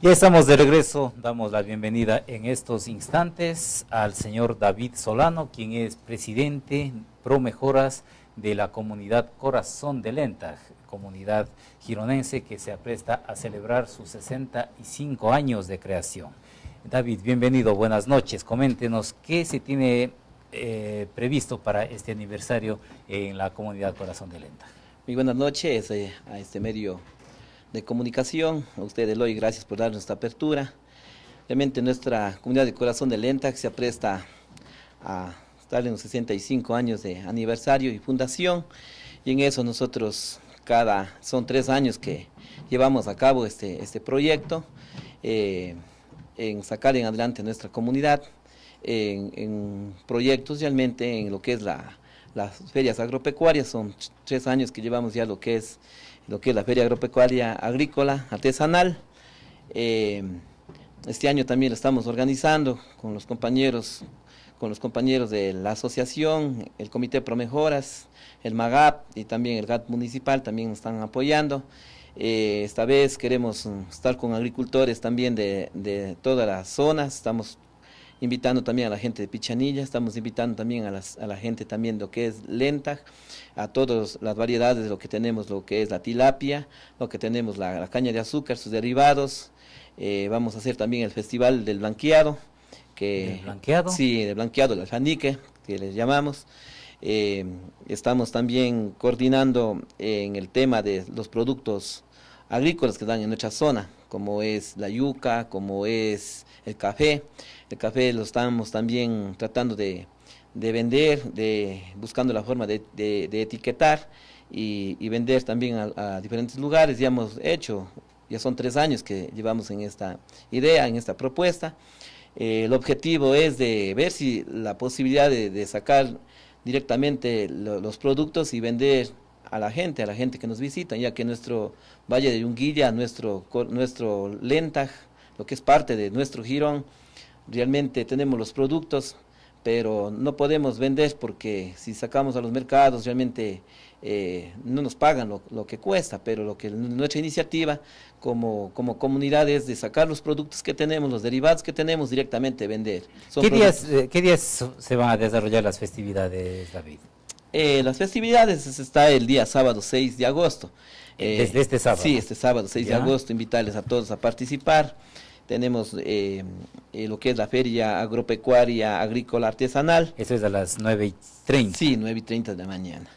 Ya estamos de regreso, damos la bienvenida en estos instantes al señor David Solano, quien es presidente pro mejoras de la comunidad Corazón de Lenta, comunidad gironense que se apresta a celebrar sus 65 años de creación. David, bienvenido, buenas noches, coméntenos qué se tiene eh, previsto para este aniversario en la comunidad Corazón de Lenta. Muy buenas noches eh, a este medio de comunicación. A ustedes, hoy gracias por darnos esta apertura. Realmente nuestra comunidad de corazón de Lenta se apresta a estar en los 65 años de aniversario y fundación. Y en eso nosotros cada, son tres años que llevamos a cabo este, este proyecto, eh, en sacar en adelante nuestra comunidad, en proyectos realmente en lo que es la, las ferias agropecuarias, son tres años que llevamos ya lo que es, lo que es la feria agropecuaria agrícola artesanal. Eh, este año también lo estamos organizando con los compañeros con los compañeros de la asociación, el Comité pro mejoras, el MAGAP y también el GAT municipal también nos están apoyando. Eh, esta vez queremos mm, estar con agricultores también de, todas las zonas, estamos invitando también a la gente de Pichanilla, estamos invitando también a, la gente también lo que es Lenta, a todas las variedades de lo que tenemos, lo que es la tilapia, lo que tenemos la, caña de azúcar, sus derivados, eh, vamos a hacer también el festival del blanqueado, que... ¿El blanqueado? Sí, del blanqueado, el alfanique, que les llamamos. Eh, estamos también coordinando en el tema de los productos agrícolas que dan en nuestra zona como es la yuca, como es el café. El café lo estamos también tratando de, vender, de buscando la forma de, etiquetar y, vender también a, diferentes lugares. Ya hemos hecho, ya son tres años que llevamos en esta idea, en esta propuesta. Eh, el objetivo es de ver si la posibilidad de, sacar directamente los productos y vender a la gente, a la gente que nos visita, ya que nuestro Valle de Yunguilla, nuestro, nuestro Lentaj, lo que es parte de nuestro Girón, realmente tenemos los productos, pero no podemos vender porque si sacamos a los mercados realmente eh, no nos pagan lo, que cuesta, pero lo que nuestra iniciativa como, como comunidad es de sacar los productos que tenemos, los derivados que tenemos directamente vender. ¿Qué, días, eh, ¿Qué días se van a desarrollar las festividades, David? Eh, las festividades está el día sábado 6 de agosto. Eh, eh, Desde este sábado. Sí, este sábado 6 de agosto, invitarles a todos a participar. Tenemos eh, lo que es la Feria Agropecuaria Agrícola Artesanal. Eso es a las 9 y 30. Sí, 9 y 30 de mañana.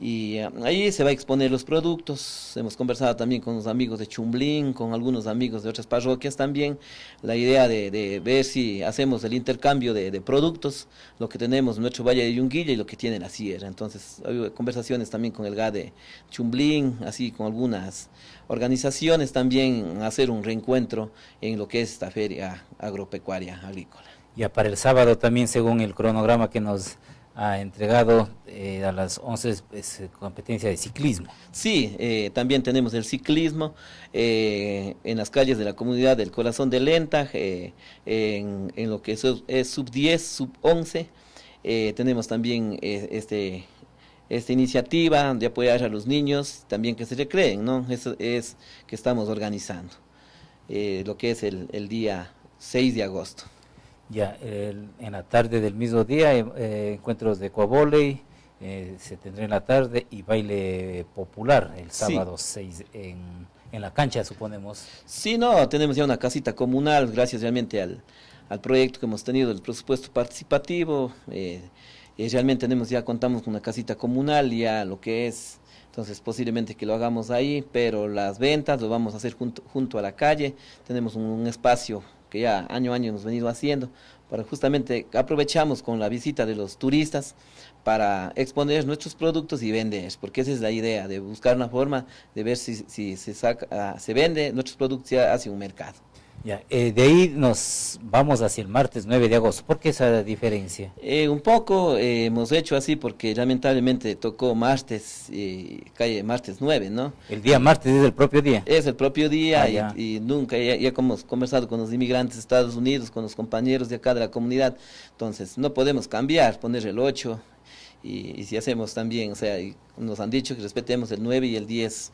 Y eh, ahí se va a exponer los productos. Hemos conversado también con los amigos de Chumblín, con algunos amigos de otras parroquias también. La idea de, ver si hacemos el intercambio de, productos, lo que tenemos en nuestro Valle de Yunguilla y lo que tiene la sierra. Entonces, hay conversaciones también con el GA de Chumblín, así con algunas organizaciones también, hacer un reencuentro en lo que es esta feria agropecuaria agrícola. Y para el sábado también, según el cronograma que nos ha entregado eh, a las 11 pues, eh, competencias de ciclismo. Sí, eh, también tenemos el ciclismo en las calles de la comunidad del corazón de Lenta, en, en, lo que es, sub 10, sub 11. tenemos también este, esta iniciativa de apoyar a los niños, también que se recreen, ¿no? Eso es que estamos organizando, lo que es el, el día 6 de agosto. Ya, en la tarde del mismo día, eh, eh, encuentros de coabole, eh, se tendrá en la tarde y baile popular el sábado 6 en, la cancha, suponemos. Sí, no, tenemos ya una casita comunal, gracias realmente al, al proyecto que hemos tenido, el presupuesto participativo. Eh, y realmente tenemos ya contamos con una casita comunal, ya lo que es. Entonces posiblemente que lo hagamos ahí, pero las ventas lo vamos a hacer junto, a la calle. Tenemos un espacio que ya año a año hemos venido haciendo, para justamente aprovechamos con la visita de los turistas para exponer nuestros productos y vender, porque esa es la idea, de buscar una forma de ver si, si se, saca, ah, se vende nuestros productos hacia un mercado. Ya, eh, de ahí nos vamos hacia el martes 9 de agosto. ¿Por qué esa diferencia? Eh, un poco eh, hemos hecho así porque lamentablemente tocó martes, calle martes 9, ¿no? El día martes es el propio día. Es el propio día ah, y, nunca, ya, hemos conversado con los inmigrantes de Estados Unidos, con los compañeros de acá de la comunidad, entonces no podemos cambiar, poner el 8, y, y, si hacemos también, o sea, nos han dicho que respetemos el 9 y el 10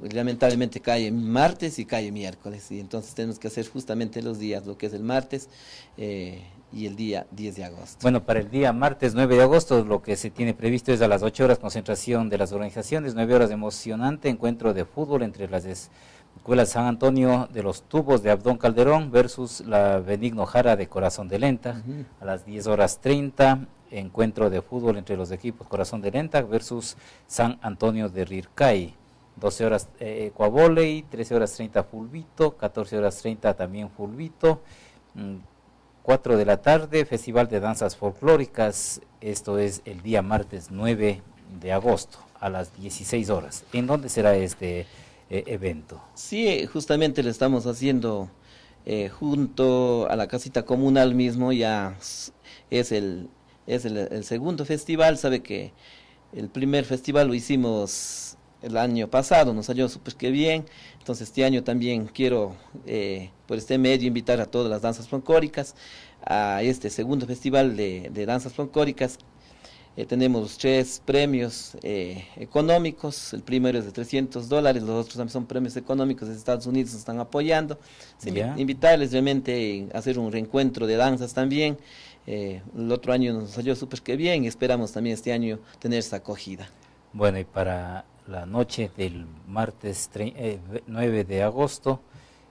lamentablemente cae martes y cae miércoles, y entonces tenemos que hacer justamente los días, lo que es el martes eh, y el día 10 de agosto. Bueno, para el día martes 9 de agosto lo que se tiene previsto es a las 8 horas concentración de las organizaciones, 9 horas emocionante encuentro de fútbol entre las escuelas San Antonio de los Tubos de Abdón Calderón versus la Benigno Jara de Corazón de Lenta, a las 10 horas 30 encuentro de fútbol entre los equipos Corazón de Lenta versus San Antonio de Rircay 12 horas eh, y 13 horas 30 Fulvito, 14 horas 30 también Fulvito, 4 mm, de la tarde Festival de Danzas Folclóricas, esto es el día martes 9 de agosto a las 16 horas. ¿En dónde será este eh, evento? Sí, eh, justamente lo estamos haciendo eh, junto a la casita comunal mismo, ya es el, es el segundo festival, sabe que el primer festival lo hicimos el año pasado, nos salió súper que bien, entonces este año también quiero eh, por este medio invitar a todas las danzas folclóricas a este segundo festival de, danzas folclóricas. Eh, tenemos tres premios eh, económicos, el primero es de 300 dólares, los otros también son premios económicos de Estados Unidos, nos están apoyando. Invitarles realmente a hacer un reencuentro de danzas también. el otro año nos salió súper que bien y esperamos también este año tener esa acogida. Bueno, y para la noche del martes 9 eh, de agosto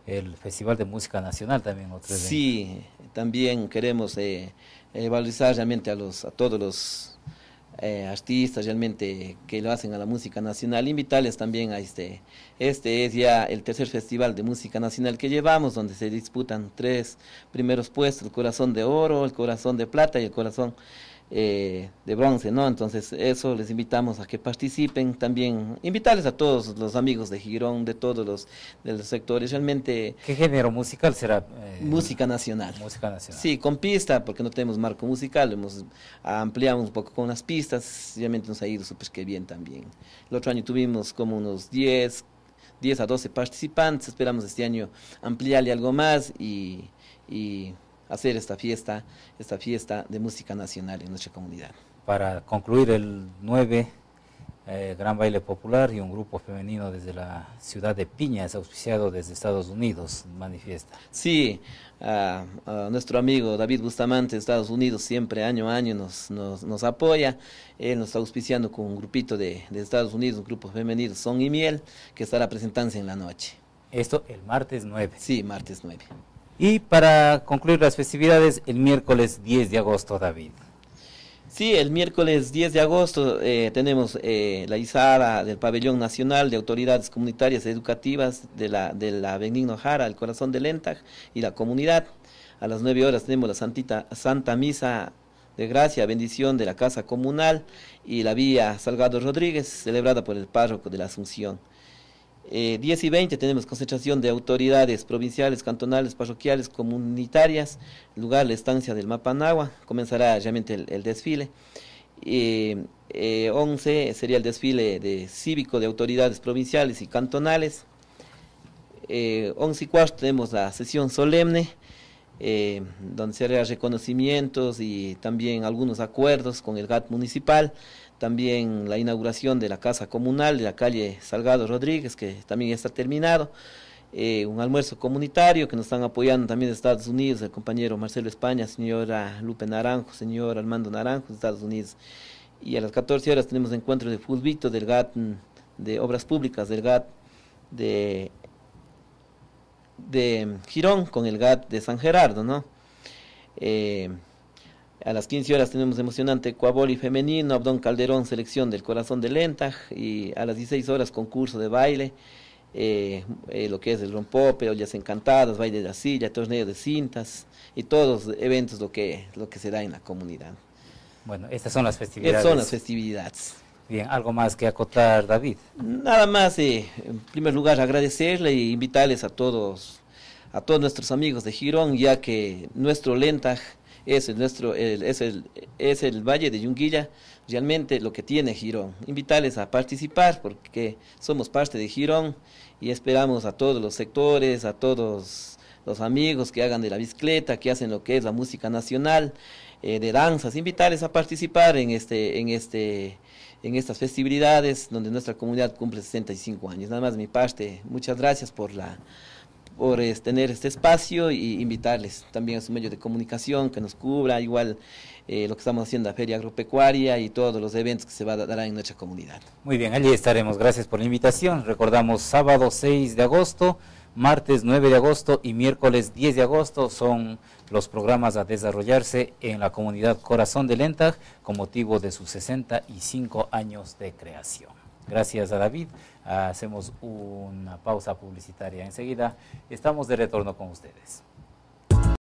el Festival de Música Nacional también. vez sí, también queremos eh, eh, valorizar realmente a, los, a todos los artistas realmente que lo hacen a la música nacional, invitarles también a este. Este es ya el tercer Festival de Música Nacional que llevamos, donde se disputan tres primeros puestos, el Corazón de Oro, el Corazón de Plata y el Corazón eh, de bronce, ¿no? Entonces, eso les invitamos a que participen también, invitarles a todos los amigos de Girón, de todos los, los sectores, realmente... ¿Qué género musical será? Eh, música nacional. Música nacional. Sí, con pista, porque no tenemos marco musical, hemos ampliado un poco con las pistas, realmente nos ha ido súper que bien también. El otro año tuvimos como unos 10, 10 a 12 participantes, esperamos este año ampliarle algo más y hacer esta fiesta, esta fiesta de música nacional en nuestra comunidad. Para concluir el 9, eh, Gran Baile Popular y un grupo femenino desde la ciudad de Piña, Piñas, auspiciado desde Estados Unidos, manifiesta. Sí, nuestro amigo David Bustamante de Estados Unidos siempre año a año nos, apoya, él nos está auspiciando con un grupito de, Estados Unidos, un grupo femenino, Son y Miel, que estará presentándose en la noche. Esto el martes 9. Sí, martes 9. Y para concluir las festividades, el miércoles 10 de agosto, David. Sí, el miércoles 10 de agosto eh, tenemos eh, la izada del Pabellón Nacional de Autoridades Comunitarias e Educativas de la, de la Benigno Jara, el corazón de Lentag y la comunidad. A las 9 horas tenemos la Santita, Santa Misa de Gracia, bendición de la Casa Comunal y la Vía Salgado Rodríguez, celebrada por el párroco de la Asunción. 10 eh, y 20 tenemos concentración de autoridades provinciales, cantonales, parroquiales, comunitarias, lugar la estancia del Mapanagua, comenzará realmente el, desfile. 11 eh, eh, sería el desfile de cívico de autoridades provinciales y cantonales. 11 y cuarto tenemos la sesión solemne eh, donde se harán reconocimientos y también algunos acuerdos con el GAT municipal, también la inauguración de la casa comunal de la calle Salgado Rodríguez, que también está terminado. Eh, un almuerzo comunitario que nos están apoyando también de Estados Unidos, el compañero Marcelo España, señora Lupe Naranjo, señor Armando Naranjo de Estados Unidos. Y a las 14 horas tenemos encuentro de Fulvito del GAT, mm, de Obras Públicas del GAT, de de Girón con el GAT de San Gerardo, ¿no? Eh, a las 15 horas tenemos emocionante Coaboli femenino, Abdón Calderón selección del corazón de Lentaj y a las 16 horas concurso de baile, eh, eh, lo que es el rompope, ollas encantadas, baile de la silla, torneo de cintas y todos los eventos lo que, lo que se da en la comunidad. Bueno, estas son las festividades. Estas son las festividades. Bien, ¿algo más que acotar, David? Nada más, eh, en primer lugar, agradecerle e invitarles a todos, a todos nuestros amigos de Girón, ya que nuestro Lentaj es nuestro, es, el, es el Valle de Yunguilla, realmente lo que tiene Girón. Invitarles a participar porque somos parte de Girón y esperamos a todos los sectores, a todos los amigos que hagan de la bicicleta, que hacen lo que es la música nacional. Eh, de danzas, invitarles a participar en este, en este, en estas festividades donde nuestra comunidad cumple 65 años. Nada más de mi parte, muchas gracias por la por eh, tener este espacio y invitarles también a su medio de comunicación que nos cubra, igual eh, lo que estamos haciendo la Feria Agropecuaria y todos los eventos que se va a dar en nuestra comunidad. Muy bien, allí estaremos. Gracias por la invitación. Recordamos sábado 6 de agosto martes 9 de agosto y miércoles 10 de agosto son los programas a desarrollarse en la comunidad Corazón de Lenta con motivo de sus 65 años de creación. Gracias a David. Hacemos una pausa publicitaria enseguida. Estamos de retorno con ustedes.